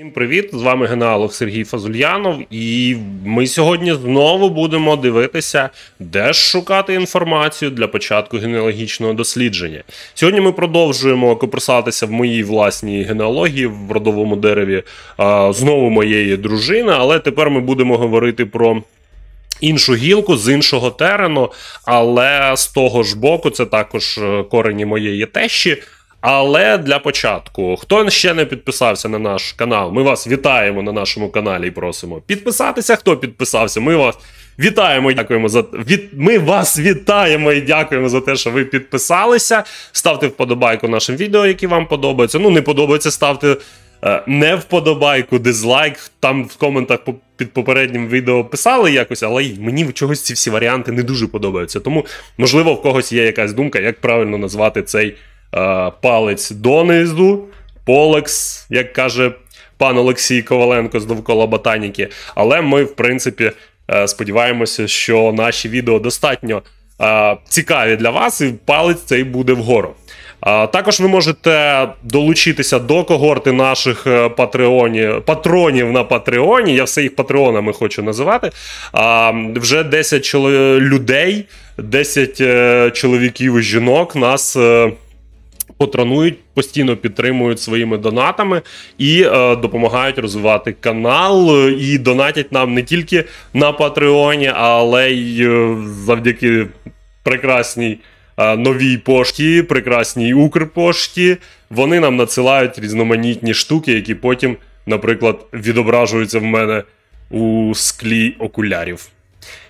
Всім привіт! З вами генеалог Сергій Фазульянов, і ми сьогодні знову будемо дивитися, де ж шукати інформацію для початку генеалогічного дослідження. Сьогодні ми продовжуємо копирсатися в моїй власній генеалогії в родовому дереві а, знову моєї дружини, але тепер ми будемо говорити про. Іншу гілку з іншого терену, але з того ж боку, це також е, корені моєї тещі. Але для початку, хто ще не підписався на наш канал, ми вас вітаємо на нашому каналі і просимо підписатися. Хто підписався, ми вас вітаємо і дякуємо за від... Ми вас вітаємо і дякуємо за те, що ви підписалися. Ставте вподобайку нашим відео, які вам подобаються. Ну, не подобається, ставте. Е, не вподобайку, дизлайк. Там в коментах під попереднім відео писали якось, але мені чогось ці всі варіанти не дуже подобаються. Тому, можливо, в когось є якась думка, як правильно назвати цей Е, палець донизу, полекс, як каже пан Олексій Коваленко з довкола Ботаніки. Але ми, в принципі, е, сподіваємося, що наші відео достатньо е, цікаві для вас, і палець цей буде вгору. Також ви можете долучитися до когорти наших патреонів, патронів на Патреоні. Я все їх патреонами хочу називати. Вже 10 людей, 10 чоловіків і жінок нас потронують, постійно підтримують своїми донатами і е, допомагають розвивати канал. Е, і донатять нам не тільки на Патреоні, але й е, завдяки прекрасній. Е, новій пошті, прекрасній Укрпошті. Вони нам надсилають різноманітні штуки, які потім, наприклад, відображуються в мене у склі окулярів.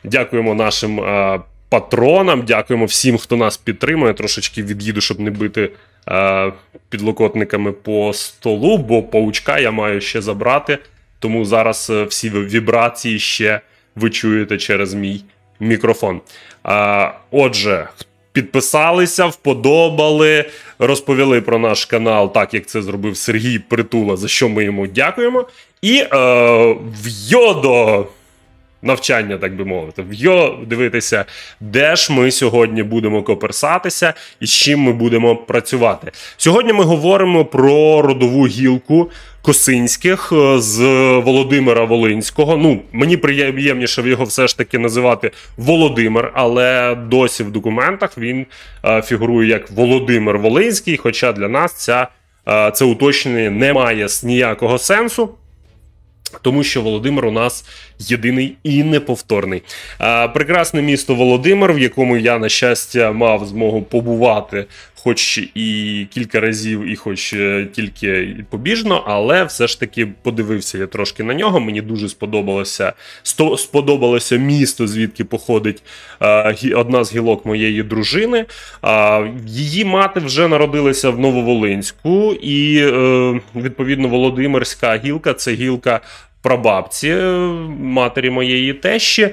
Дякуємо нашим е, патронам. Дякуємо всім, хто нас підтримує. Трошечки від'їду, щоб не бити е, підлокотниками по столу, бо паучка я маю ще забрати. Тому зараз е, всі вібрації ще ви чуєте через мій мікрофон. Е, отже, підписалися, вподобали, розповіли про наш канал, так як це зробив Сергій Притула, за що ми йому дякуємо. І е, в Йодо! навчання, так би мовити, в його дивитися, де ж ми сьогодні будемо коперсатися і з чим ми будемо працювати. Сьогодні ми говоримо про родову гілку. Косинських е, з Володимира Волинського. Ну мені приємніше його все ж таки називати Володимир, але досі в документах він е, фігурує як Володимир Волинський. Хоча для нас ця е, це уточнення не має ніякого сенсу. Тому що Володимир у нас єдиний і неповторний. Прекрасне місто Володимир, в якому я, на щастя, мав змогу побувати хоч і кілька разів, і хоч е, тільки побіжно, але все ж таки подивився я трошки на нього. Мені дуже сподобалося Сто сподобалося місто, звідки походить е, одна з гілок моєї дружини. Е, її мати вже народилася в Нововолинську, і відповідно Володимирська гілка це гілка. Прабабці матері моєї тещі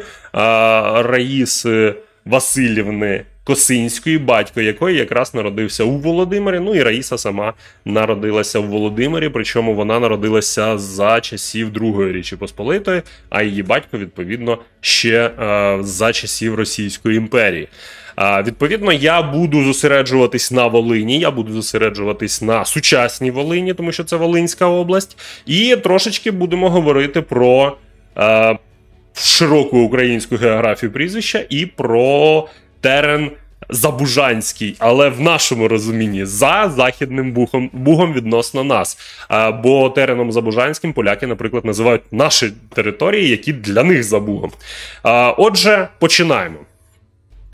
Раїси Васильівни Косинської, батько якої якраз народився у Володимирі. Ну і Раїса сама народилася у Володимирі, причому вона народилася за часів Другої Річі Посполитої, а її батько, відповідно, ще е, за часів Російської імперії. Е, відповідно, я буду зосереджуватись на Волині, я буду зосереджуватись на сучасній Волині, тому що це Волинська область, і трошечки будемо говорити про. Е, Широку українську географію прізвища і про терен Забужанський, але в нашому розумінні за західним бухом бугом відносно нас. А, бо тереном Забужанським поляки, наприклад, називають наші території, які для них забугом. А, отже, починаємо.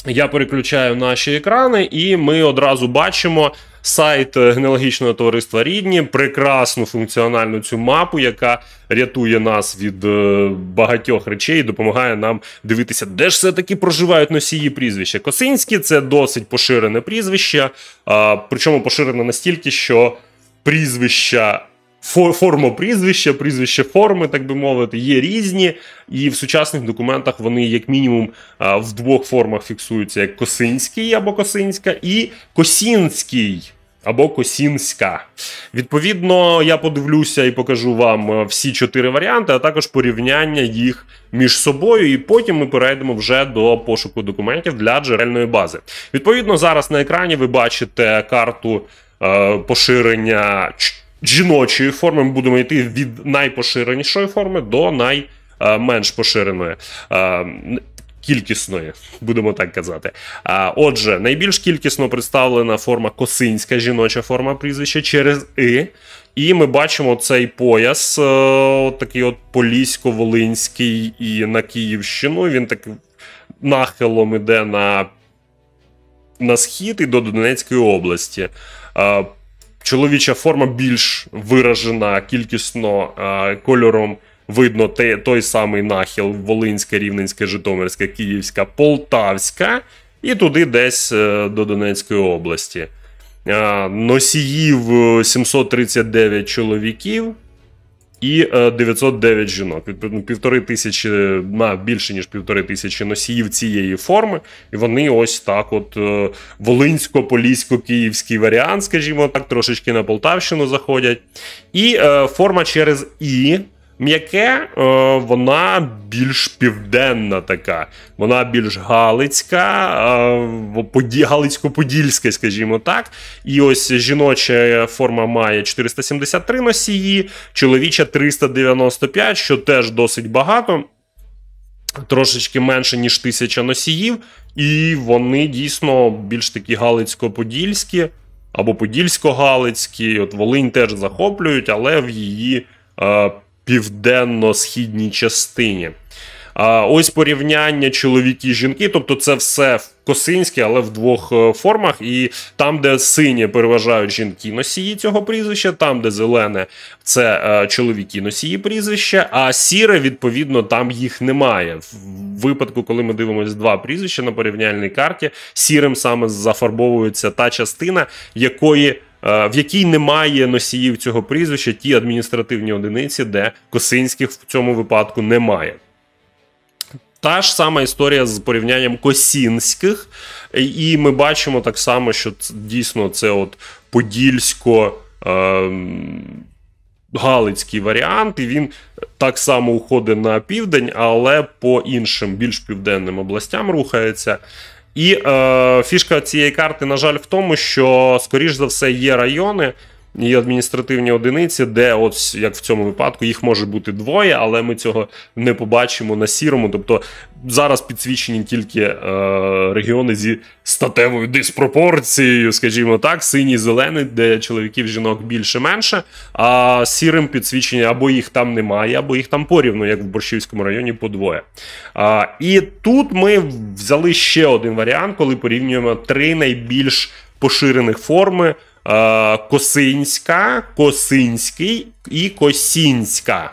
Я переключаю наші екрани, і ми одразу бачимо сайт е, генеалогічного товариства Рідні, прекрасну функціональну цю мапу, яка рятує нас від е, багатьох речей і допомагає нам дивитися, де ж все таки проживають носії прізвища. Косинські це досить поширене прізвище, причому поширене настільки, що прізвища. Форму прізвища, прізвище форми, так би мовити, є різні, і в сучасних документах вони, як мінімум, в двох формах фіксуються: як Косинський або Косинська, і Косінський. Або Косінська. Відповідно, я подивлюся і покажу вам всі чотири варіанти, а також порівняння їх між собою. І потім ми перейдемо вже до пошуку документів для джерельної бази. Відповідно, зараз на екрані ви бачите карту е, поширення жіночої форми ми будемо йти від найпоширенішої форми до найменш е, поширеної. Е, кількісної, будемо так казати. А е, отже, найбільш кількісно представлена форма косинська жіноча форма прізвища через І, І ми бачимо цей пояс, от такий от полісько-волинський і на Київщину. Він так нахилом іде на на схід і до Донецької області. Чоловіча форма більш виражена кількісно е, кольором. Видно, те, той самий нахил, Волинська, Рівненська, Житомирська, Київська, Полтавська, і туди десь е, до Донецької області. Е, носіїв 739 чоловіків, і 909 е, жінок. Ну, півтори тисячі на більше ніж півтори тисячі носіїв цієї форми, і вони ось так: от е, волинсько-полісько-київський варіант, скажімо так, трошечки на Полтавщину заходять. І е, форма через І М'яке, е, вона більш південна така, вона більш галицька, е, галицько-подільська, скажімо так. І ось жіноча форма має 473 носії, чоловіча 395, що теж досить багато. Трошечки менше ніж тисяча носіїв, і вони дійсно більш такі галицько-подільські або подільсько-галицькі. От Волинь теж захоплюють, але в її е, південно-східній частині. А ось порівняння чоловіки і жінки, тобто це все в Косинське, але в двох е, формах. І там, де синє переважають жінки носії цього прізвища, там, де зелене, це е, чоловіки носії прізвища, а сіре, відповідно, там їх немає. В випадку, коли ми дивимося два прізвища на порівняльній карті, сірим саме зафарбовується та частина, якої Е, в якій немає носіїв цього прізвища, ті адміністративні одиниці, де Косинських в цьому випадку немає. Та ж сама історія з порівнянням Косінських, і ми бачимо так само, що дійсно це от подільсько. Ем, Галицький варіант, і він так само уходить на південь, але по іншим більш південним областям рухається. І е, фішка цієї карти, на жаль, в тому, що, скоріш за все, є райони, і адміністративні одиниці, де, от як в цьому випадку, їх може бути двоє, але ми цього не побачимо на сірому. Тобто зараз підсвічені тільки е, регіони зі статевою диспропорцією, скажімо так, синій, зелений, де чоловіків жінок більше-менше. А сірим підсвічення або їх там немає, або їх там порівну, як в Борщівському районі, подвоє. А, І тут ми взяли ще один варіант, коли порівнюємо три найбільш поширених форми. Е, Косинська, Косинський і Косінська.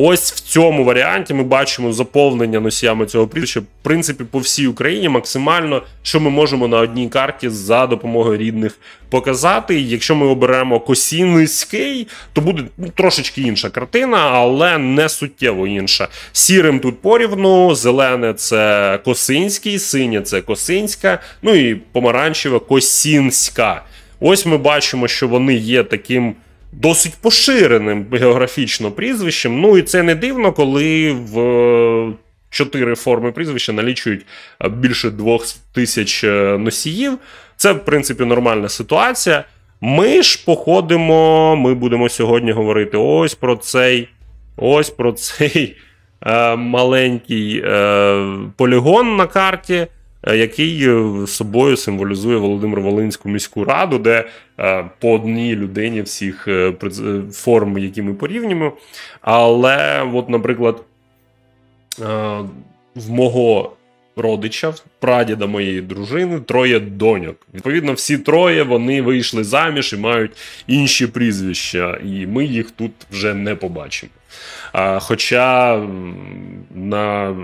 Ось в цьому варіанті ми бачимо заповнення носіями цього прізвища, в принципі, по всій Україні максимально, що ми можемо на одній карті за допомогою рідних показати. Якщо ми оберемо Косінський, то буде ну, трошечки інша картина, але не суттєво інша. Сірим тут порівну, зелене це Косинський, синє це Косинська, ну і помаранчеве Косінська. Ось ми бачимо, що вони є таким досить поширеним географічно прізвищем. Ну і це не дивно, коли в е, чотири форми прізвища налічують е, більше двох тисяч е, носіїв. Це, в принципі, нормальна ситуація. Ми ж походимо, ми будемо сьогодні говорити ось про цей ось про цей е, маленький е, полігон на карті. Е, який е, собою символізує Володимир Волинську міську раду, де е, по одній людині всіх форм, які ми порівнюємо. Але, от, наприклад, в мого родича, прадіда моєї дружини, троє доньок. Відповідно, всі троє вони вийшли заміж і мають інші прізвища, і ми їх тут вже не побачимо. Хоча на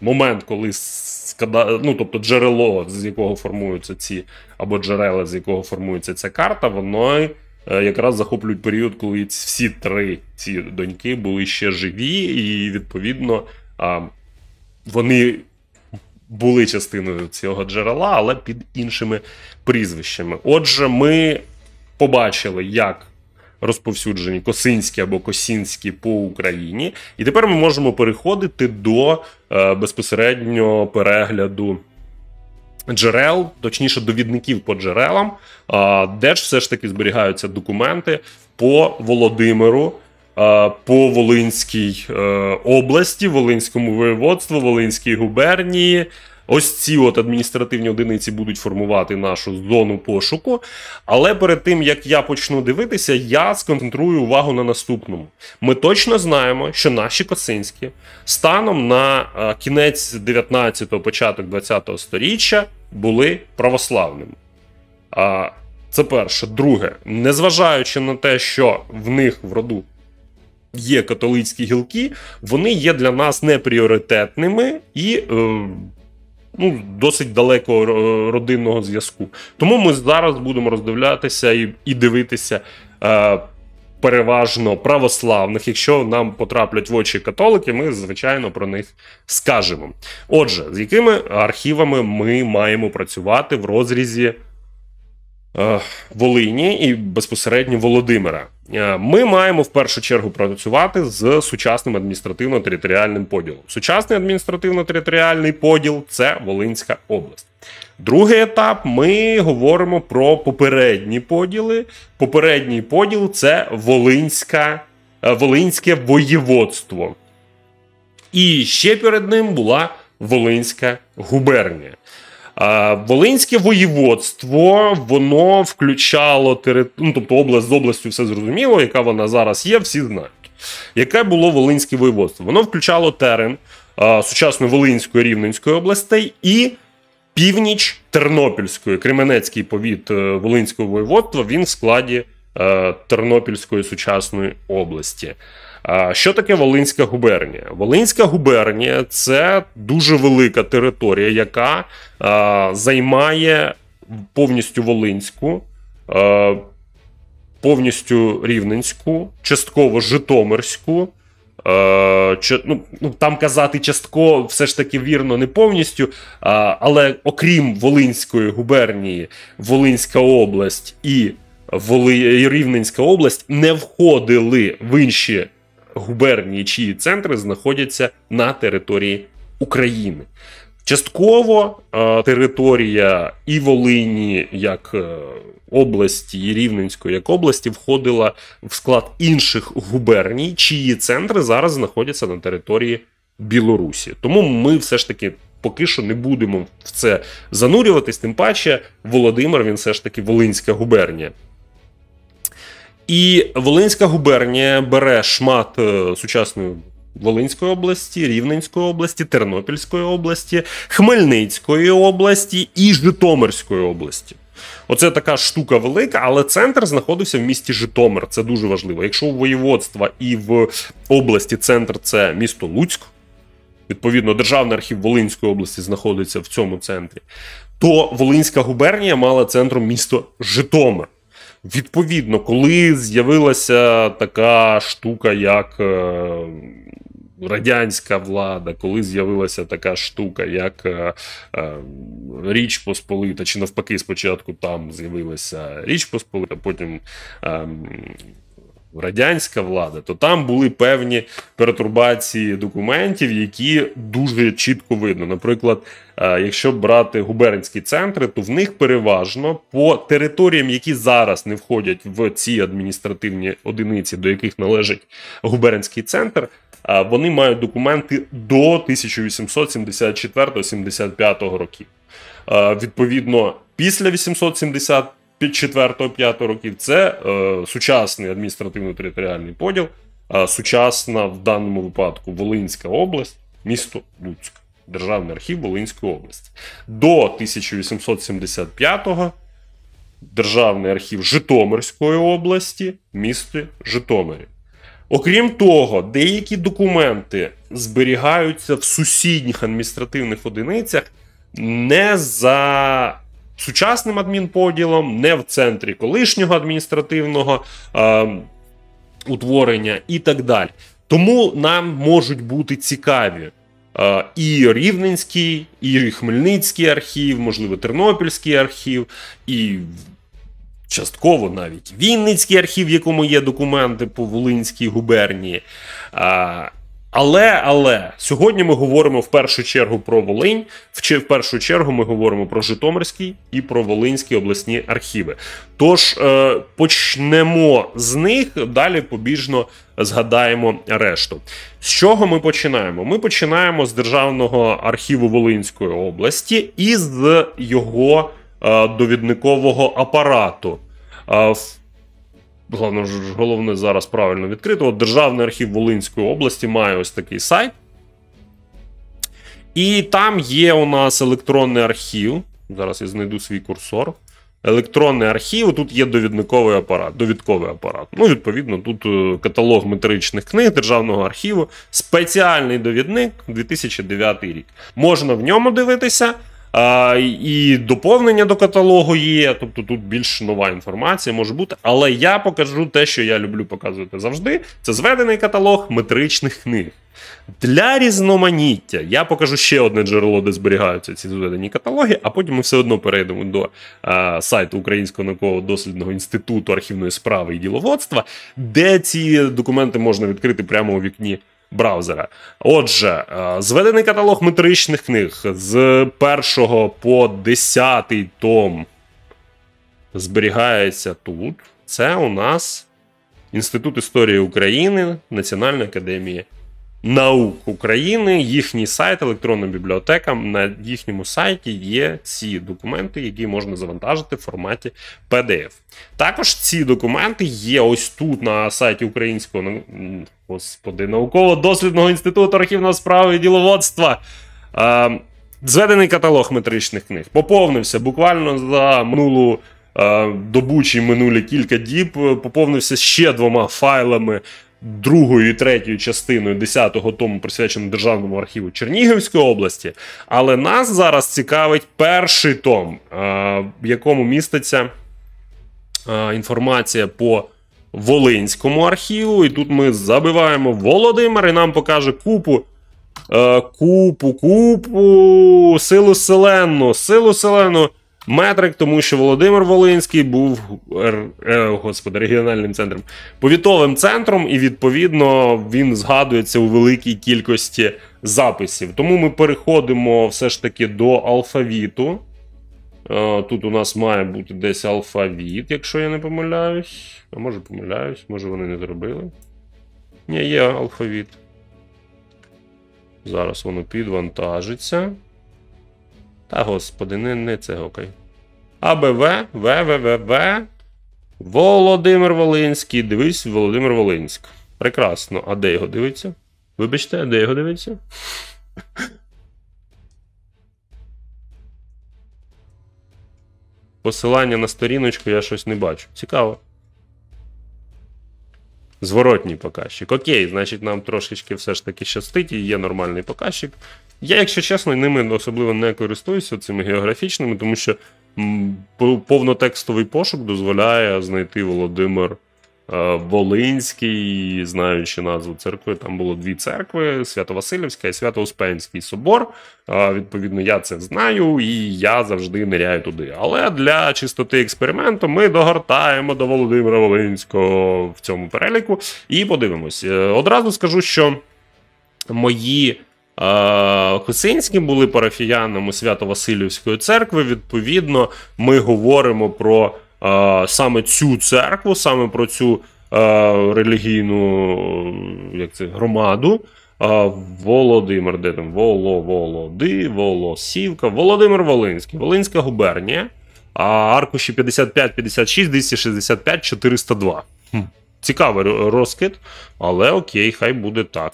момент, коли ну, тобто джерело, з якого формуються ці, або джерела, з якого формується ця карта, воно е, якраз захоплюють період, коли всі три ці доньки були ще живі, і відповідно вони. Були частиною цього джерела, але під іншими прізвищами. Отже, ми побачили, як розповсюджені косинські або косінські по Україні. І тепер ми можемо переходити до е, безпосередньо перегляду. Джерел, точніше, довідників по джерелам, де ж все ж таки зберігаються документи по Володимиру, е, по Волинській е, області, Волинському воєводству, Волинській губернії, Ось ці от адміністративні одиниці будуть формувати нашу зону пошуку. Але перед тим як я почну дивитися, я сконцентрую увагу на наступному. Ми точно знаємо, що наші Косинські станом на е, кінець 19-го, початок 20-го сторіччя були православними. Це перше. Друге, незважаючи на те, що в них в роду є католицькі гілки, вони є для нас непріоритетними і е, ну, досить далекого е, родинного зв'язку. Тому ми зараз будемо роздивлятися і, і дивитися. Е, Переважно православних, якщо нам потраплять в очі католики, ми звичайно про них скажемо. Отже, з якими архівами ми маємо працювати в розрізі Е, Волині і безпосередньо Володимира. Е, ми маємо в першу чергу працювати з сучасним адміністративно-територіальним поділом. Сучасний адміністративно-територіальний поділ це Волинська область. Другий етап ми говоримо про попередні поділи. Попередній поділ це Волинська, е, Волинське воєводство. І ще перед ним була Волинська губернія. Е, Волинське воєводство воно включало терит... ну, тобто область з областю, все зрозуміло, яка вона зараз є, всі знають. Яке було Волинське воєводство? Воно включало терен е, сучасної Волинської Рівненської областей і північ Тернопільської, Кременецький повіт е, Волинського воєводства він в складі Тернопільської сучасної області. Що таке Волинська губернія? Волинська губернія це дуже велика територія, яка займає повністю Волинську, повністю Рівненську, частково Житомирську. Чи, ну, ну, Там казати частково, все ж таки вірно, не повністю. Але окрім Волинської губернії, Волинська область і Воли... Рівненська область не входили в інші губернії, чиї центри знаходяться на території України. Частково е, територія і Волині як е, області, і Рівненської як області входила в склад інших губерній, чиї центри зараз знаходяться на території Білорусі. Тому ми все ж таки поки що не будемо в це занурюватись. Тим паче, Володимир він все ж таки Волинська губернія. І Волинська губернія бере шмат е, сучасної Волинської області, Рівненської області, Тернопільської області, Хмельницької області і Житомирської області. Оце така штука велика, але центр знаходився в місті Житомир. Це дуже важливо. Якщо у воєводства і в області центр це місто Луцьк, відповідно, Державний архів Волинської області знаходиться в цьому центрі, то Волинська губернія мала центром місто Житомир. Відповідно, коли з'явилася така штука, як е, радянська влада, коли з'явилася така штука, як е, е, Річ Посполита, чи навпаки, спочатку там з'явилася Річ Посполита, потім ем, радянська влада, то там були певні перетурбації документів, які дуже чітко видно. Наприклад, е, якщо брати губернські центри, то в них переважно по територіям, які зараз не входять в ці адміністративні одиниці, до яких належить губернський центр. Е, вони мають документи до 1874 75 років. Е, відповідно, після 875 під 4-5 років це е, сучасний адміністративно-територіальний поділ, е, сучасна в даному випадку Волинська область, місто Луцьк, Державний архів Волинської області. До 1875-го Державний архів Житомирської області, місто Житомирі. Окрім того, деякі документи зберігаються в сусідніх адміністративних одиницях не за сучасним адмінподілом, не в центрі колишнього адміністративного е, утворення і так далі. Тому нам можуть бути цікаві. Е, і Рівненський, і Хмельницький архів, можливо, Тернопільський архів, і частково навіть Вінницький архів, в якому є документи по Волинській губернії. Е, але але сьогодні ми говоримо в першу чергу про Волинь. в першу чергу ми говоримо про Житомирський і про Волинські обласні архіви. Тож е, почнемо з них далі побіжно згадаємо решту. З чого ми починаємо? Ми починаємо з державного архіву Волинської області і з його е, довідникового апарату. Е, в головне головне зараз правильно відкрито. От Державний архів Волинської області має ось такий сайт. І там є у нас електронний архів. Зараз я знайду свій курсор. Електронний архів, тут є довідниковий апарат. довідковий апарат. Ну, відповідно, тут е, каталог метричних книг Державного архіву, спеціальний довідник 2009 рік. Можна в ньому дивитися, а, І доповнення до каталогу є. Тобто тут більш нова інформація може бути. Але я покажу те, що я люблю показувати завжди. Це зведений каталог метричних книг. Для різноманіття я покажу ще одне джерело, де зберігаються ці зведені каталоги, а потім ми все одно перейдемо до а, е, сайту Українського науково-дослідного інституту архівної справи і діловодства, де ці документи можна відкрити прямо у вікні браузера. Отже, е, зведений каталог метричних книг з 1 по 10 том зберігається тут. Це у нас Інститут історії України Національної академії наук України, їхній сайт, електронна бібліотека. На їхньому сайті є ці документи, які можна завантажити в форматі PDF. Також ці документи є ось тут на сайті Українського господи, науково-дослідного інституту архівного справи і діловодства. Зведений каталог метричних книг поповнився буквально за минулу. Добучі минулі кілька діб поповнився ще двома файлами другою і третьою частиною 10-го тому присвяченого Державному архіву Чернігівської області. Але нас зараз цікавить перший том, е, в якому міститься е, інформація по Волинському архіву. І тут ми забиваємо Володимир і нам покаже купу. Е, купу, купу, силу селену, силу селену метрик, тому що Володимир Волинський був е, господи, регіональним центром, повітовим центром, і відповідно він згадується у великій кількості записів. Тому ми переходимо все ж таки до алфавіту. Е, тут у нас має бути десь алфавіт, якщо я не помиляюсь. А може помиляюсь, може вони не зробили. Ні, є алфавіт. Зараз воно підвантажиться. Та господи, не не це окей. АБВ, ВВВВ. Володимир Волинський. Дивись, Володимир Волинськ. Прекрасно. А де його дивиться? Вибачте, а де його дивиться? Посилання на сторіночку я щось не бачу. Цікаво. Зворотній показчик. Окей, значить, нам трошечки все ж таки щастить і є нормальний показчик. Я, якщо чесно, ними особливо не користуюся цими географічними, тому що повнотекстовий пошук дозволяє знайти Володимир е, Волинський, знаючи назву церкви. Там було дві церкви: Свято-Васильівська і Свято-Успенський собор. Е, відповідно, я це знаю і я завжди ниряю туди. Але для чистоти експерименту ми догортаємо до Володимира Волинського в цьому переліку і подивимось. Е, одразу скажу, що мої. Косинські були парафіянами Свято-Васильівської церкви. Відповідно, ми говоримо про саме цю церкву, саме про цю релігійну як це, громаду. Володимир, де там Воло, Володи, Волосівка, Володимир Волинський, Волинська губернія, аркуші 55, 56, 265, 402. Цікавий розкид, але окей, хай буде так.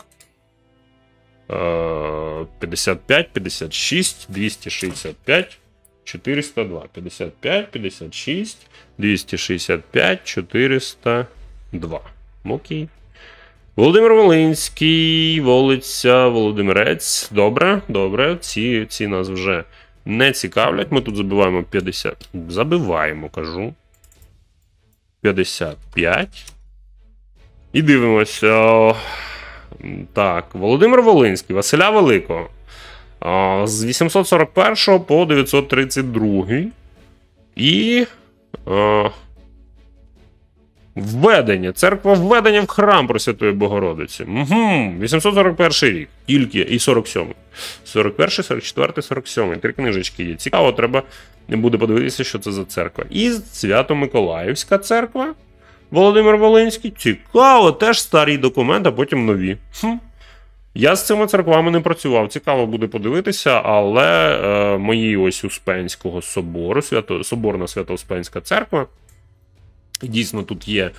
55, 56, 265, 402. 55, 56, 265, 402. Окей. Володимир Волинський, вулиця Володимирець. Добре, добре. Ці ці нас вже не цікавлять. Ми тут забиваємо 50. Забиваємо, кажу. 55. І дивимося. Так, Володимир Волинський, Василя Великого. З 841 по 932. І. Е, введення. Церква введення в храм Пресвятої Богородиці. Угу, 841 рік. Тільки і 47. 41, 44, 47. Три книжечки є. Цікаво, треба не буде подивитися, що це за церква. І Свято-Миколаївська церква. Володимир Волинський. Цікаво, теж старі документи, а потім нові. Хм. Я з цими церквами не працював. Цікаво буде подивитися, але е, мої ось Успенського собору, свято, Соборна Свято-Успенська церква. Дійсно, тут є е,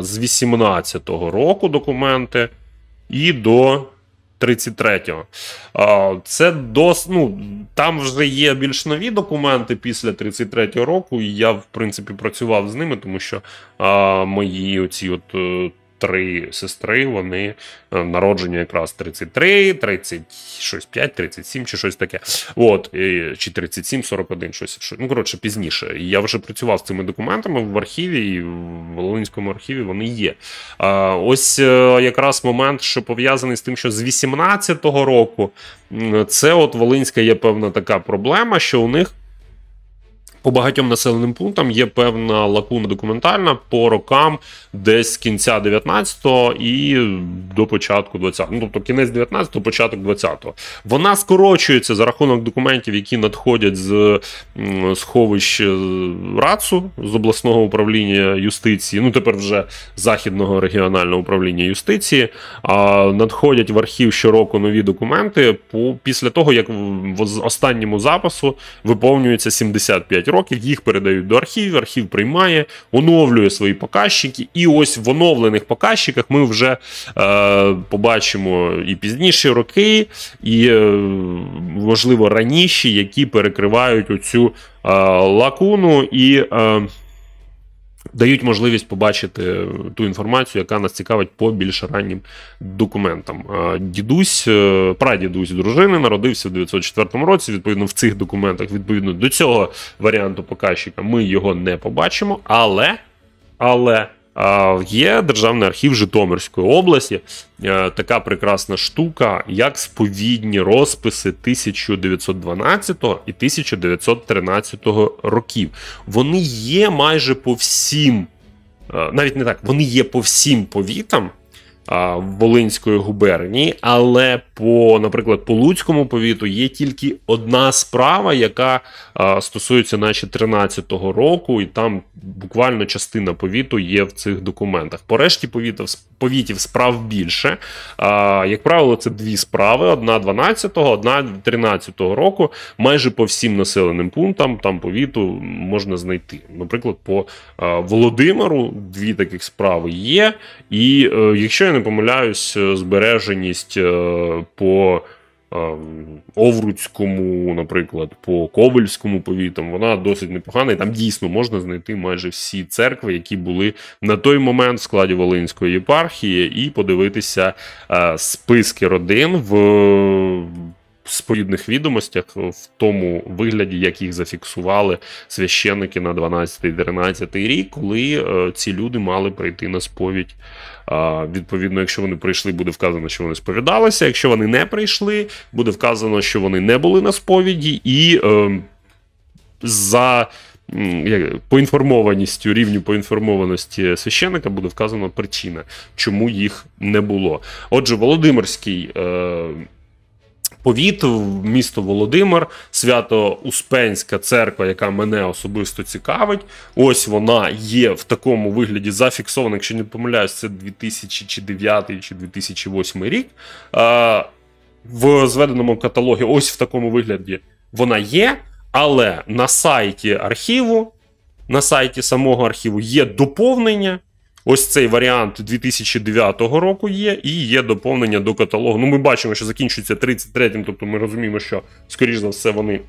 з 18-го року документи і до 33-го. Це дос, ну, там вже є більш нові документи після 33-го року. і Я, в принципі, працював з ними, тому що а, мої оці от е, три сестри, вони е, народжені якраз 33, 35, 37 чи щось таке. От, Чи 37, 41, щось. Ну, коротше, пізніше. Я вже працював з цими документами в архіві, і в Волинському архіві вони є. Ось е, якраз момент, що пов'язаний з тим, що з 18-го року це от Волинська є певна така проблема, що у них. По багатьом населеним пунктам є певна лакуна документальна по рокам десь з кінця 19-го і до початку 20-го. Ну тобто кінець 19-го, початок 20-го. Вона скорочується за рахунок документів, які надходять з сховищ е, РАЦУ з обласного управління юстиції. Ну тепер вже західного регіонального управління юстиції. А надходять в архів щороку нові документи. Після того як в останньому запису виповнюється 75 5 років, їх передають до архівів, архів приймає, оновлює свої показчики. І ось в оновлених показчиках ми вже е, побачимо і пізніші роки, і, е, можливо, раніші, які перекривають оцю е, лакуну. і... Е, Дають можливість побачити ту інформацію, яка нас цікавить по більш раннім документам. Дідусь, е, прадідусь дружини, народився в 904 році. Відповідно, в цих документах відповідно до цього варіанту показчика ми його не побачимо, але але Є Державний архів Житомирської області е, така прекрасна штука, як сповідні розписи 1912 і 1913 років. Вони є майже по всім, е, навіть не так, вони є по всім повітам Волинської губернії, але по, наприклад, по Луцькому повіту є тільки одна справа, яка а, стосується наче 13-го року, і там буквально частина повіту є в цих документах. По решті повітів, повітів справ більше. А, Як правило, це дві справи: одна 12-го, одна 13-го року. Майже по всім населеним пунктам там повіту можна знайти. Наприклад, по а, Володимиру дві таких справи є, і а, е, якщо я не не помиляюсь, е, збереженість е, по е, Овруцькому, наприклад, по Кобельському повітам, вона досить непогана, і там дійсно можна знайти майже всі церкви, які були на той момент в складі Волинської єпархії, і подивитися списки родин в Сповідних відомостях в тому вигляді, як їх зафіксували священики на 12-13 рік, коли е, ці люди мали прийти на сповідь. Відповідно, якщо вони прийшли, буде вказано, що вони сповідалися. Якщо вони не прийшли, буде вказано, що вони не були на сповіді, і е, за поінформованістю, рівню поінформованості священика буде вказана причина, чому їх не було. Отже, Володимирський. Е, повіт, місто Володимир, Свято-Успенська церква, яка мене особисто цікавить. Ось вона є в такому вигляді зафіксована, якщо не помиляюсь, це 2009 чи 2008 рік. В зведеному каталогі, ось в такому вигляді, вона є, але на сайті архіву, на сайті самого архіву є доповнення. Ось цей варіант 2009 року є, і є доповнення до каталогу. Ну, ми бачимо, що закінчується 33-м, тобто ми розуміємо, що, скоріш за все, вони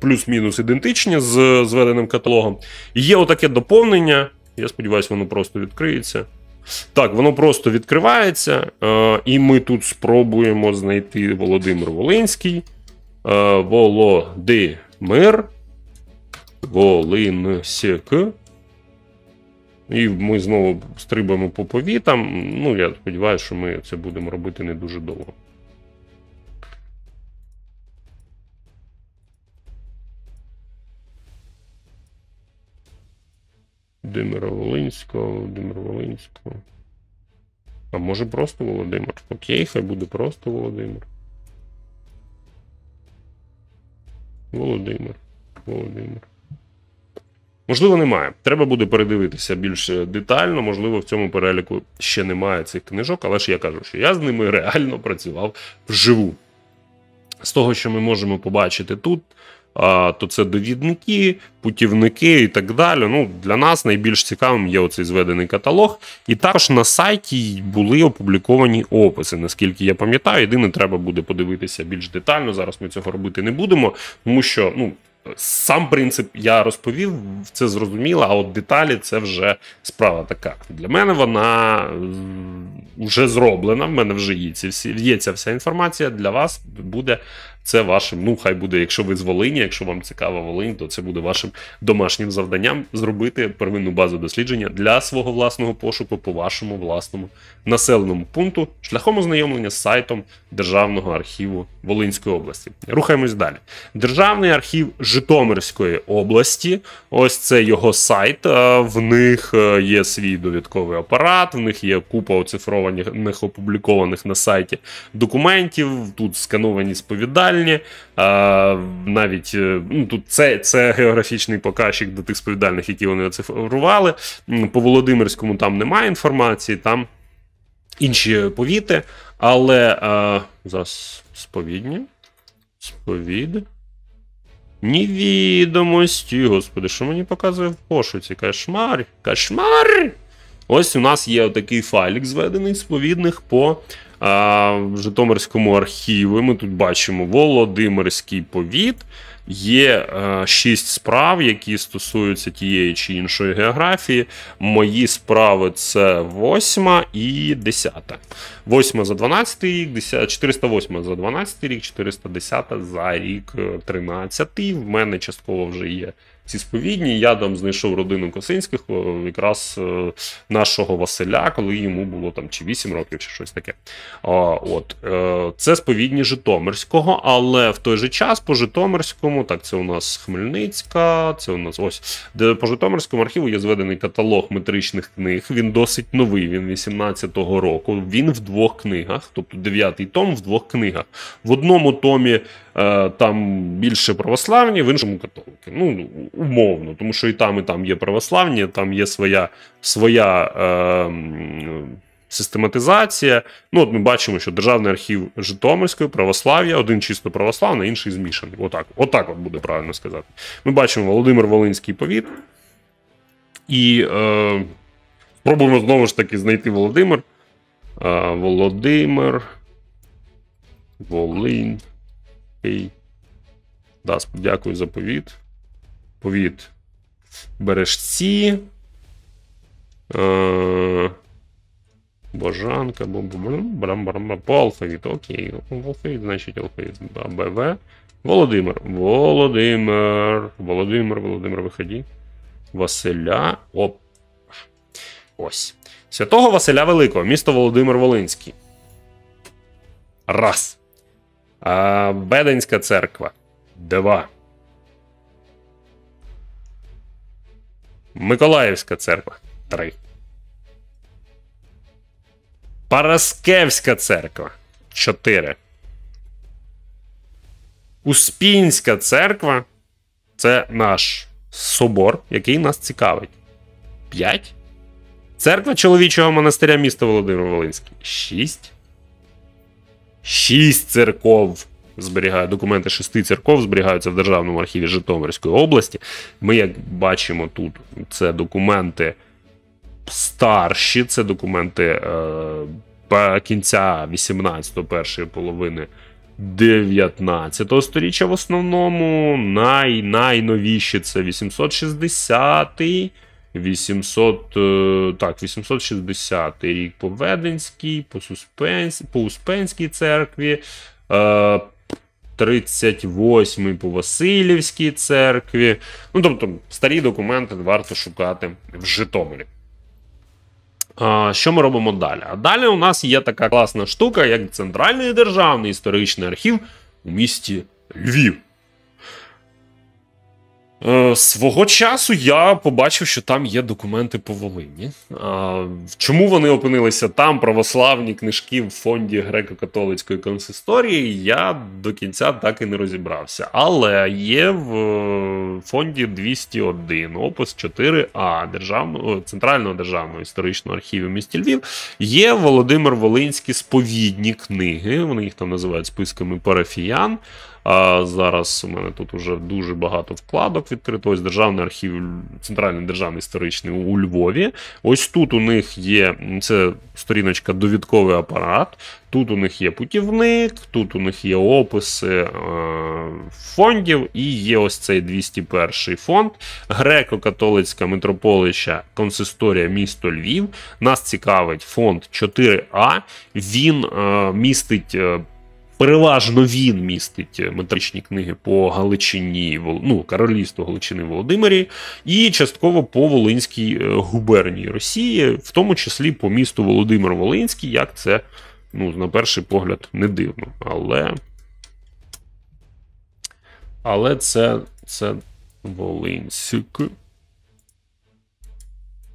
плюс-мінус ідентичні з зведеним каталогом. І є отаке доповнення. Я сподіваюся, воно просто відкриється. Так, воно просто відкривається, е, і ми тут спробуємо знайти Володимир Волинський. Е, Володимир Волинський. І ми знову стрибаємо по повітам. Ну, я сподіваюся, що ми це будемо робити не дуже довго. Володимира Волинського, Володимир Волинського. А може просто Володимир? Окей, хай буде просто Володимир. Володимир. Володимир. Можливо, немає. Треба буде передивитися більш е, детально. Можливо, в цьому переліку ще немає цих книжок, але ж я кажу, що я з ними реально працював вживу. З того, що ми можемо побачити тут, то це довідники, путівники і так далі. Ну, Для нас найбільш цікавим є оцей зведений каталог. І також на сайті були опубліковані описи, наскільки я пам'ятаю. Єдине, треба буде подивитися більш детально. Зараз ми цього робити не будемо, тому що ну, Сам принцип я розповів, це зрозуміло, а от деталі це вже справа така. Для мене вона е, вже зроблена. В мене вже є, ці всі, є ця вся інформація. Для вас буде це вашим. Ну, хай буде, якщо ви з Волині, якщо вам цікава Волинь, то це буде вашим домашнім завданням зробити первинну базу дослідження для свого власного пошуку по вашому власному населеному пункту шляхом ознайомлення з сайтом Державного архіву Волинської області. Рухаємось далі. Державний архів Житомирської області. Ось це його сайт. Е, в них е, є свій довідковий апарат, в них є купа оцифрованих опублікованих на сайті документів. Тут скановані сповідальні відповідальні. А, Навіть е, ну, тут це це географічний показчик до тих сповідальних, які вони оцифрували. По Володимирському там немає інформації, там інші повіти. Але а, зараз сповідні. Сповід. Ні відомості. Господи, що мені показує в пошуці? Кошмар! Кошмар! Ось у нас є такий файлік зведений з повідних по а, Житомирському архіву. Ми тут бачимо Володимирський повіт. Є шість справ, які стосуються тієї чи іншої географії. Мої справи це восьма і десята. Восьма за 12 рік, 10, 408 за 12 рік, 410 за рік 13. В мене частково вже є ці сповідні. Я там знайшов родину Косинських, якраз е, нашого Василя, коли йому було там чи 8 років, чи щось таке. От е, це сповідні Житомирського, але в той же час по Житомирському, так це у нас Хмельницька, це у нас ось де по Житомирському архіву є зведений каталог метричних книг. Він досить новий. Він 18-го року. Він в двох книгах, тобто дев'ятий том в двох книгах. В одному томі. Е, там більше православні, в іншому католики. Ну умовно, тому що і там, і там є православні, там є своя своя е, систематизація. Ну, от Ми бачимо, що Державний архів Житомирської православ'я, один чисто православний, інший змішаний. Отак Отак от буде правильно сказати. Ми бачимо Володимир Волинський повіт. І е, пробуємо знову ж таки знайти Володимир. Е, Володимир. Волинський. Дас, дякую за повіт від бережці. Е Божанка, брам по Алфавіт. Окей. Ну, алфавіт, значить, алфавіт АБВ. Володимир. Володимир. Володимир, Володимир, виході. Василя. Оп. Ось. Святого Василя Великого, місто Володимир Волинський. Раз. А, Беденська церква. Два. Миколаївська церква 3. Параскевська церква 4. Успінська церква це наш собор, який нас цікавить. 5. Церква чоловічого монастиря міста Володимир Волинський. 6. 6 церков зберігає документи шести церков, зберігаються в Державному архіві Житомирської області. Ми, як бачимо, тут це документи старші, це документи е, кінця 18-го, першої половини 19 го століття в основному. Най, Найновіші це 860-й. 800, е, так, 860 рік по Веденській, по Суспенсь, по Успенській церкві, е, 38-й по Васильівській церкві. Ну, тобто, старі документи варто шукати в Житомирі. А, що ми робимо далі? А далі у нас є така класна штука, як Центральний державний історичний архів у місті Львів. Е, свого часу я побачив, що там є документи по Волині. Е, чому вони опинилися там? Православні книжки в фонді греко-католицької консисторії, я до кінця так і не розібрався. Але є в е, фонді 201, опис 4А державного е, Центрального державного історичного архіву місті Львів. Є Володимир Волинські сповідні книги. Вони їх там називають списками парафіян. А Зараз у мене тут вже дуже багато вкладок відкрито. Ось Державний архів, Центральний державний історичний у Львові. Ось тут у них є це сторіночка довідковий апарат. Тут у них є путівник, тут у них є описи е, фондів, і є ось цей 201 фонд. Греко-католицька митрополища консисторія місто Львів. Нас цікавить фонд 4А. Він е, містить. Е, Переважно він містить метричні книги по Галичині, ну, Королівству Галичини Володимирі, і частково по Волинській е, губернії Росії, в тому числі по місту Володимир Волинський, як це, ну, на перший погляд, не дивно. Але але це це Волинськ.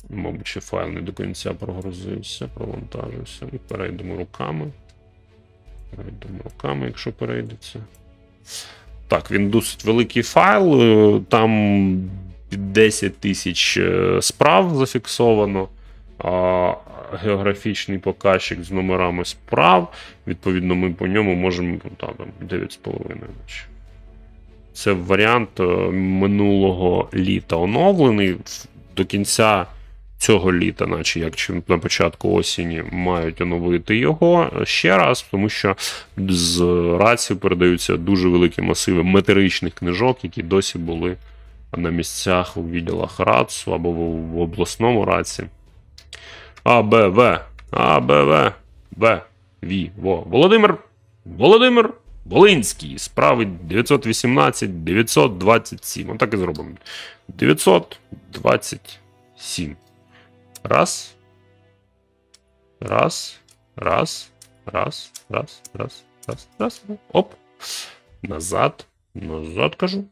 Мабуть, файл не до кінця прогрузився, провантажився. І перейдемо руками. Руками, якщо перейдеться. Так, він досить великий файл, е, там 10 тисяч е, справ зафіксовано, а географічний показчик з номерами справ. Відповідно, ми по ньому можемо та, ну, там 9,5. Це варіант е, минулого літа оновлений до кінця цього літа, наче як чи на початку осені, мають оновити його ще раз, тому що з рації передаються дуже великі масиви материчних книжок, які досі були на місцях у відділах РАЦу або в обласному раці. АБВ, АБВ, В, В, Ві, Во. Володимир. Володимир Волинський. Справи 918, 927. Отак і зробимо. 927. Раз. Раз. Раз. Раз. Раз. Раз. Раз. Раз. Оп. Назад. Назад кажу.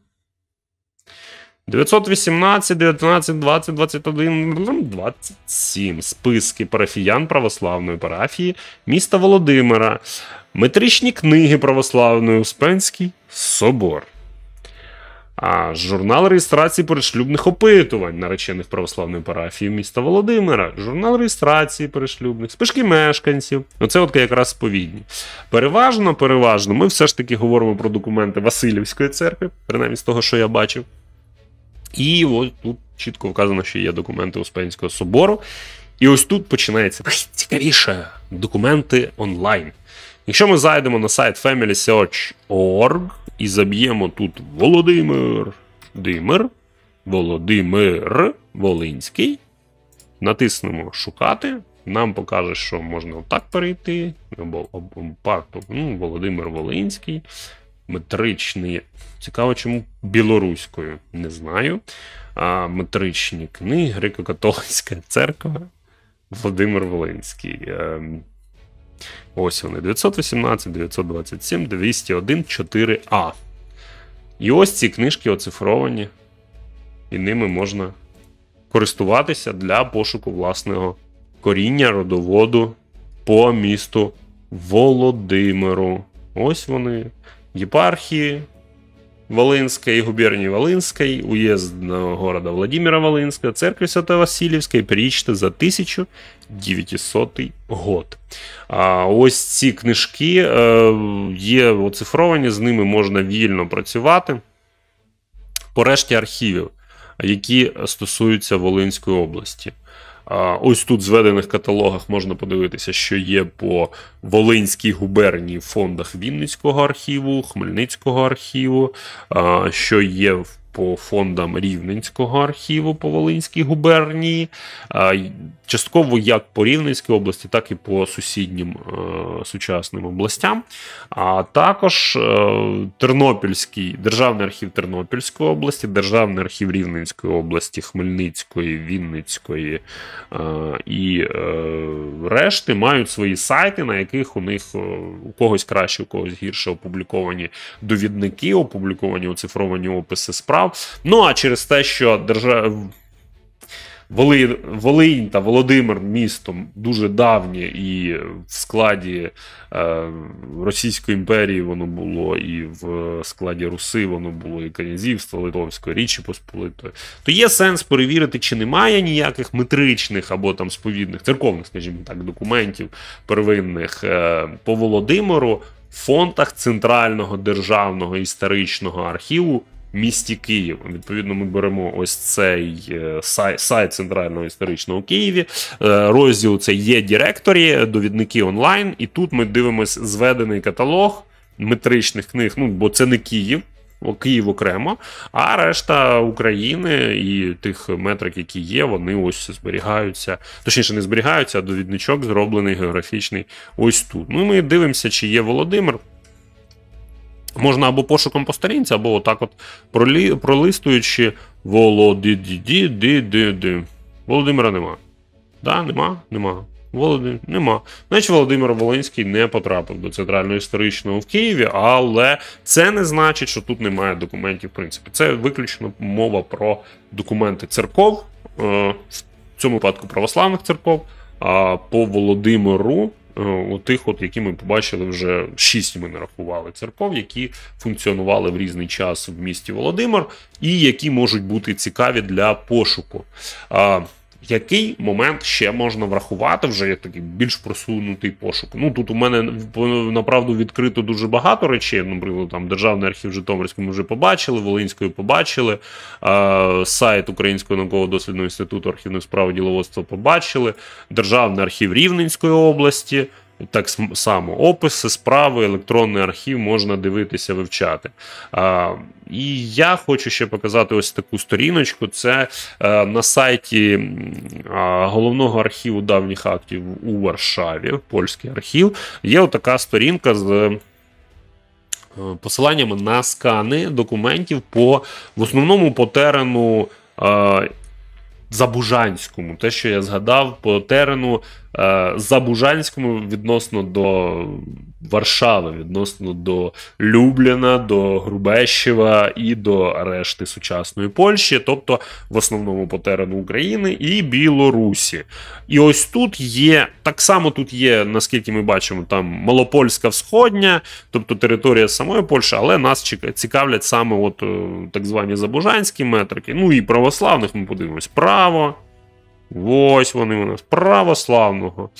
918, 19, 20, 21, 27 списки парафіян православної парафії міста Володимира, метричні книги православної Успенський собор. А журнал реєстрації перешлюбних опитувань, наречених православної парафії міста Володимира, журнал реєстрації перешлюбних, спишки мешканців. Оце ну, от якраз сповідні. Переважно, переважно, ми все ж таки говоримо про документи Васильівської церкви, принаймні з того, що я бачив. І от тут чітко вказано, що є документи Успенського собору. І ось тут починається цікавіше документи онлайн. Якщо ми зайдемо на сайт FamilySearch.org і заб'ємо тут Володимир Димир, Володимир Волинський, натиснемо Шукати. Нам покаже, що можна отак перейти. Або, або ну, Володимир Волинський. метричний. Цікаво, чому білоруською? Не знаю. А, Метричні книги, Греко-католицька церква. Володимир Волинський. Ем, Ось вони: 918, 927, 201, 4А. І ось ці книжки оцифровані, і ними можна користуватися для пошуку власного коріння родоводу по місту Володимиру. Ось вони, єпархії. Волынской, Губерній Волинський, уездного города Владимира Волинська, церкви свято і періічте за 1900 год. А ось ці книжки е, є оцифровані, з ними можна вільно працювати. По решті архівів, які стосуються Волинської області. Ось тут в зведених каталогах можна подивитися, що є по Волинській губернії в фондах Вінницького архіву, Хмельницького архіву, що є в по фондам Рівненського архіву по Волинській губернії, частково як по Рівненській області, так і по сусіднім е, сучасним областям. А також е, Тернопільський державний архів Тернопільської області, Державний архів Рівненської області, Хмельницької, Вінницької е, і решти мають свої сайти, на яких у них у когось краще, у когось гірше опубліковані довідники, опубліковані оцифровані описи справ став. Ну а через те, що держав. Волинь, Волинь та Володимир містом дуже давнє і в складі е, Російської імперії воно було, і в складі Руси воно було, і князівства Литовської Річі Посполитої. То є сенс перевірити, чи немає ніяких метричних або там сповідних церковних, скажімо так, документів первинних е, по Володимиру в фонтах Центрального державного історичного архіву місті Київ. Відповідно, ми беремо ось цей е, сайт, центрального історичного Києві. Е, розділ це є директорі, довідники онлайн. І тут ми дивимося зведений каталог метричних книг. Ну бо це не Київ. Київ окремо, а решта України і тих метрик, які є, вони ось зберігаються, точніше, не зберігаються, а довідничок зроблений географічний ось тут. Ну ми дивимося, чи є Володимир. Можна або пошуком по сторінці, або отак от пролі... пролистуючи Володиді. Володимира нема. Да, Нема? Нема. Володимир нема. Значить, Володимир Волинський не потрапив до центрально історичного в Києві, але це не значить, що тут немає документів. В принципі, це виключно мова про документи церков, е, в цьому випадку православних церков. А по Володимиру Е, у тих, от які ми побачили вже шість. Ми нарахували церков, які функціонували в різний час в місті Володимир, і які можуть бути цікаві для пошуку. Який момент ще можна врахувати вже як такий більш просунутий пошук? Ну тут у мене направду відкрито дуже багато речей. Наприклад, там Державний архів Житомирський ми вже побачили, Волинської побачили, сайт Українського науково-дослідного інституту архівних справ діловодства побачили, Державний архів Рівненської області. Так само описи, справи, електронний архів можна дивитися, вивчати. А, І я хочу ще показати ось таку сторіночку. Це а, е, на сайті а, головного архіву давніх актів у Варшаві, польський архів. Є така сторінка з. Е, посиланнями на скани документів по в основному по терену е, Забужанському, те, що я згадав, по терену Е, Забужанському відносно до Варшави, відносно до Любліна, до Грубещева і до решти сучасної Польщі, тобто в основному по терену України і Білорусі. І ось тут є так само тут є, наскільки ми бачимо, там Малопольська Всходня, тобто територія самої Польщі, але нас цікавлять саме от е, так звані забужанські метрики. Ну і православних ми подивимось право. Ось вони у нас православного.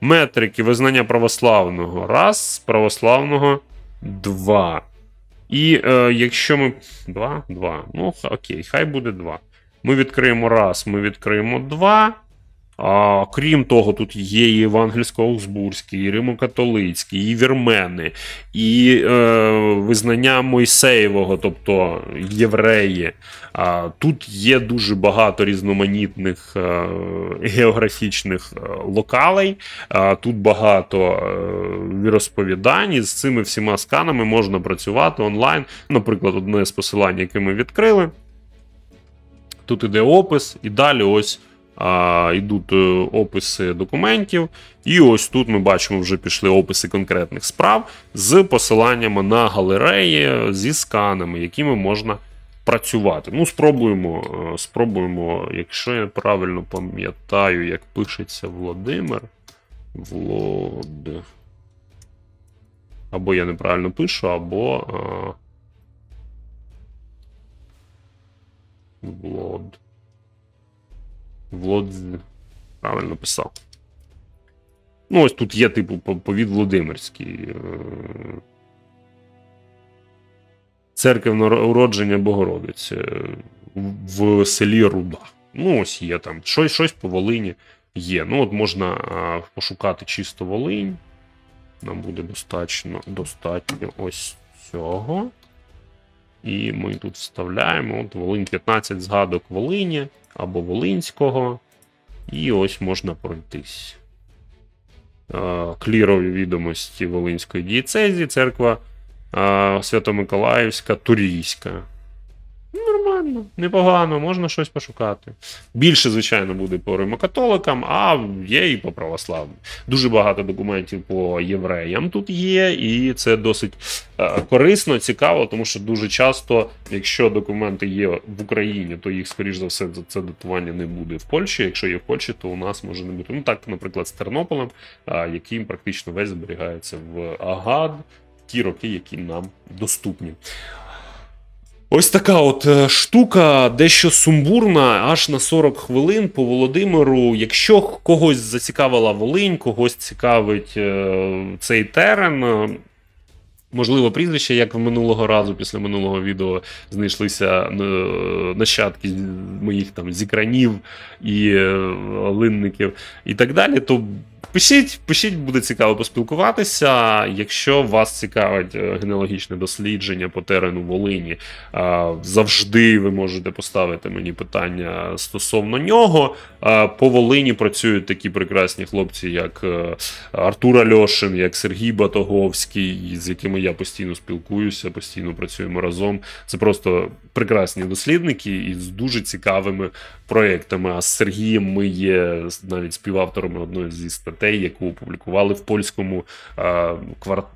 Метрики визнання православного. Раз, православного два. І е, якщо ми. Два? Два. Ну, окей, хай буде два. Ми відкриємо раз, ми відкриємо два. А, Крім того, тут є і Евангельсько-Аугсбурзькі, і Римо-католицькі, і вірмени, і е, визнання Мойсеєвого, тобто євреї. А, Тут є дуже багато різноманітних е, географічних е, локалей, а, тут багато е, розповідань, і з цими всіма сканами можна працювати онлайн. Наприклад, одне з посилань, яке ми відкрили. Тут іде опис, і далі ось йдуть е, описи документів. І ось тут ми бачимо, вже пішли описи конкретних справ з посиланнями на галереї е, зі сканами, якими можна працювати. Ну, спробуємо, е, спробуємо, якщо я правильно пам'ятаю, як пишеться Володимир. Влод. Або я неправильно пишу, або. Влод. Влод... Правильно писав. Ну, ось тут є, типу, повід Володимирський. Е, Церква уродження Богородиці е, в селі Руда. Ну, ось є там. Щось щось по Волині є. Ну, от можна пошукати чисто Волинь. Нам буде достатньо достатньо ось цього. І ми тут вставляємо. От Волинь 15 згадок Волині або Волинського. І ось можна пройтись. Клірові відомості Волинської дієцезії, церква Свято-Миколаївська, Турійська непогано, непогано, можна щось пошукати. Більше, звичайно, буде по римокатоликам, а є і по православним. Дуже багато документів по євреям тут є, і це досить е, корисно, цікаво, тому що дуже часто, якщо документи є в Україні, то їх, скоріш за все, це датування не буде в Польщі. Якщо є в Польщі, то у нас може не бути. Ну так, наприклад, з Тернополем, е, яким практично весь зберігається в Агад. Ті роки, які нам доступні. Ось така от е, штука, дещо сумбурна, аж на 40 хвилин по Володимиру. Якщо когось зацікавила Волинь, когось цікавить е, цей терен. Е, можливо, прізвище, як в минулого разу, після минулого відео знайшлися нащадки моїх там зікранів і линників і так далі. То Пишіть, пишіть, буде цікаво поспілкуватися. Якщо вас цікавить е, генеалогічне дослідження по терену Волині, е, завжди ви можете поставити мені питання стосовно нього. Е, по Волині працюють такі прекрасні хлопці, як Артур Альошин, як Сергій Батоговський, з якими я постійно спілкуюся, постійно працюємо разом. Це просто прекрасні дослідники і з дуже цікавими проектами. А з Сергієм ми є навіть співавторами одної зі статей, яку опублікували в польському е, кварт...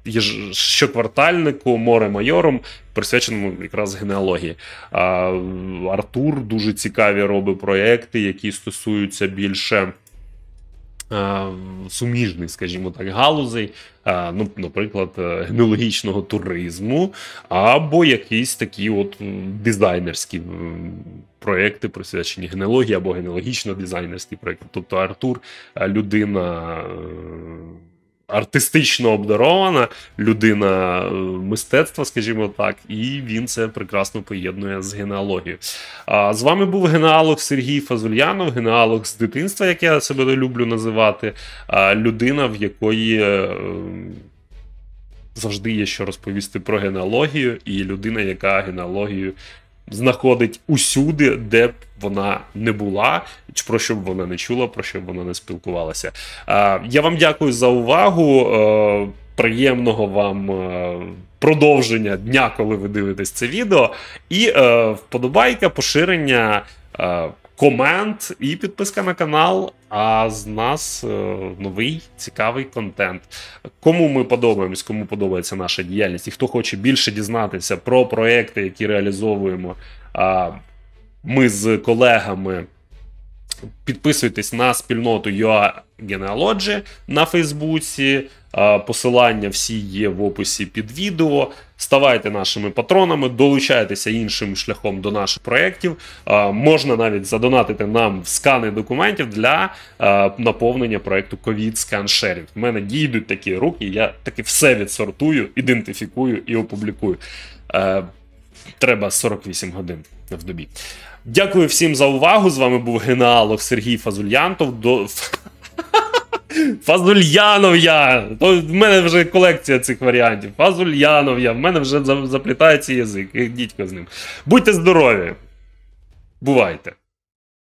щоквартальнику море майором, присвяченому якраз генеалогії. Е, Артур дуже цікаві робить проекти, які стосуються більше. Е, Суміжних, скажімо так, галузей, е, ну, наприклад, е, генеалогічного туризму, або якісь такі от дизайнерські проекти, присвячені генеалогії або генеалогічно-дизайнерські проекти. Тобто Артур, людина артистично обдарована людина е, мистецтва, скажімо так, і він це прекрасно поєднує з генеалогією. А з вами був генеалог Сергій Фазульянов, генеалог з дитинства, як я себе люблю називати, людина, в якої. Е, завжди є що розповісти про генеалогію, і людина, яка генеалогію знаходить усюди, де б вона не була, про що б вона не чула, про що б вона не спілкувалася. Я вам дякую за увагу. Е, приємного вам е, продовження дня, коли ви дивитесь це відео, і е, вподобайка, поширення комент і підписка на канал. А з нас е, новий цікавий контент. Кому ми подобаємось, кому подобається наша діяльність, і хто хоче більше дізнатися про проекти, які реалізовуємо ми з колегами Підписуйтесь на спільноту UA Genealogy на Фейсбуці. Посилання всі є в описі під відео. Ставайте нашими патронами, долучайтеся іншим шляхом до наших проєктів. Можна навіть задонатити нам скани документів для наповнення проєкту COVID Scan Sheriff. В мене дійдуть такі руки, я таки все відсортую, ідентифікую і опублікую. Е, треба 48 годин в добі. Дякую всім за увагу. З вами був генеалог Сергій Фазульянтов. До... Фазульянов я! То в мене вже колекція цих варіантів. Фазульянов я. В мене вже заплітається язик. Дідько з ним. Будьте здорові! Бувайте!